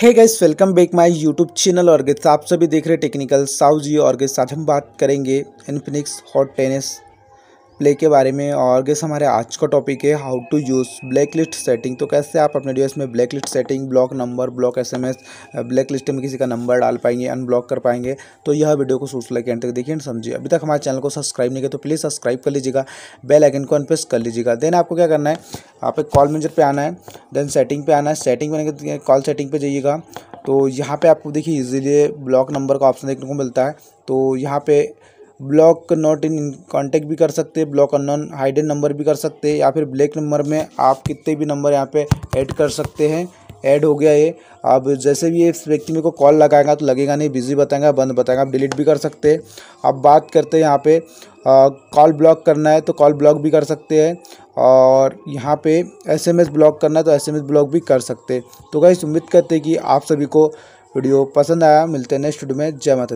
है guys welcome back my YouTube channel और आप सभी देख रहे टेक्निकल साउजी और साथ हम बात करेंगे इनफिनिक्स हॉट टेनिस प्ले के बारे में और गैस हमारे आज का टॉपिक है how to use black list setting तो कैसे आप अपने डिवाइस में black list setting block number block SMS black list में किसी का नंबर डाल पाएंगे अनब्लॉक कर पाएंगे तो यह वीडियो को सोच लगे एंड तक देखिए समझिए अभी तक हमारे चैनल को सब्सक्राइब नहीं किया तो प्लीज़ सब्सक्राइब कर लीजिएगा बेल आइकन को अनप्रेस कर लीजिएगा देन आपको क्या करना है आप कॉल मेजर पर आना है देन सेटिंग पर आना है सेटिंग में कॉल सेटिंग पर जाइएगा तो यहाँ पर आपको देखिए इजीलिए ब्लॉक नंबर का ऑप्शन देखने को मिलता है तो यहाँ पर ब्लॉक नॉट इन कॉन्टेक्ट भी कर सकते हैं ब्लॉक अननोन हाइडन नंबर भी कर सकते हैं या फिर ब्लैक नंबर में आप कितने भी नंबर यहाँ पे ऐड कर सकते हैं ऐड हो गया ये अब जैसे भी इस व्यक्ति मेरे को कॉल लगाएगा तो लगेगा नहीं बिजी बताएगा बंद बताएगा आप डिलीट भी कर सकते हैं अब बात करते हैं यहाँ पे कॉल ब्लॉक करना है तो कॉल ब्लॉक भी कर सकते हैं और यहाँ पे एसएमएस ब्लॉक करना है तो एसएमएस ब्लॉक भी कर सकते हैं तो गाइस उम्मीद करते हैं कि आप सभी को वीडियो पसंद आया मिलते हैं नेक्स्ट वीडियो में जय माता